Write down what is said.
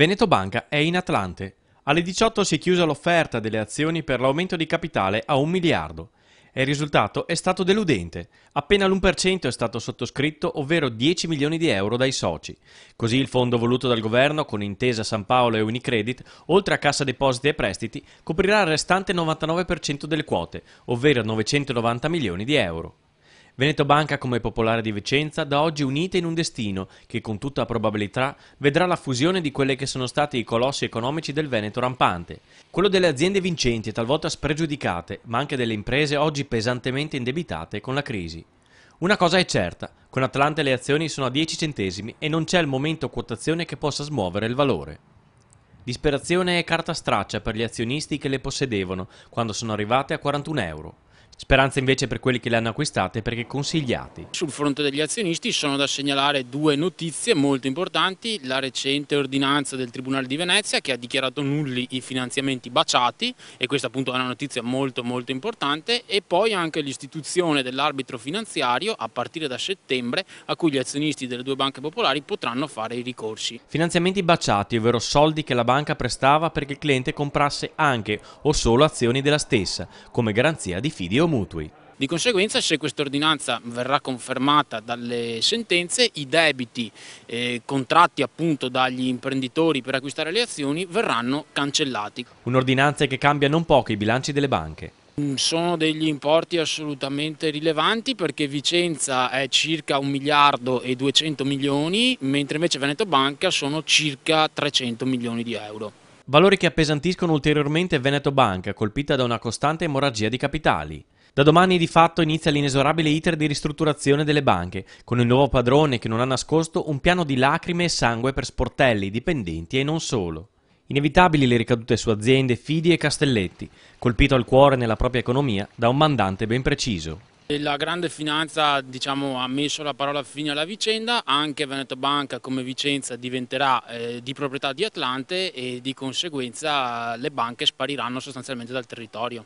Veneto Banca è in Atlante. Alle 18 si è chiusa l'offerta delle azioni per l'aumento di capitale a un miliardo e il risultato è stato deludente. Appena l'1% è stato sottoscritto, ovvero 10 milioni di euro dai soci. Così il fondo voluto dal governo con intesa San Paolo e Unicredit, oltre a Cassa Depositi e Prestiti, coprirà il restante 99% delle quote, ovvero 990 milioni di euro. Veneto Banca come Popolare di Vicenza da oggi unite in un destino che con tutta probabilità vedrà la fusione di quelle che sono stati i colossi economici del Veneto rampante. Quello delle aziende vincenti e talvolta spregiudicate, ma anche delle imprese oggi pesantemente indebitate con la crisi. Una cosa è certa, con Atlante le azioni sono a 10 centesimi e non c'è al momento quotazione che possa smuovere il valore. Disperazione è carta straccia per gli azionisti che le possedevano quando sono arrivate a 41 euro. Speranza invece per quelli che le hanno acquistate perché consigliati. Sul fronte degli azionisti sono da segnalare due notizie molto importanti, la recente ordinanza del Tribunale di Venezia che ha dichiarato nulli i finanziamenti baciati e questa appunto è una notizia molto molto importante e poi anche l'istituzione dell'arbitro finanziario a partire da settembre a cui gli azionisti delle due banche popolari potranno fare i ricorsi. Finanziamenti baciati, ovvero soldi che la banca prestava perché il cliente comprasse anche o solo azioni della stessa, come garanzia di fidi o mutui. Di conseguenza se questa ordinanza verrà confermata dalle sentenze i debiti eh, contratti appunto dagli imprenditori per acquistare le azioni verranno cancellati. Un'ordinanza che cambia non poco i bilanci delle banche. Mm, sono degli importi assolutamente rilevanti perché Vicenza è circa 1 miliardo e 200 milioni, mentre invece Veneto Banca sono circa 300 milioni di euro. Valori che appesantiscono ulteriormente Veneto Banca, colpita da una costante emorragia di capitali. Da domani di fatto inizia l'inesorabile iter di ristrutturazione delle banche, con il nuovo padrone che non ha nascosto un piano di lacrime e sangue per sportelli, dipendenti e non solo. Inevitabili le ricadute su aziende, fidi e castelletti, colpito al cuore nella propria economia da un mandante ben preciso. La grande finanza diciamo, ha messo la parola fine alla vicenda, anche Veneto Banca come Vicenza diventerà eh, di proprietà di Atlante e di conseguenza le banche spariranno sostanzialmente dal territorio.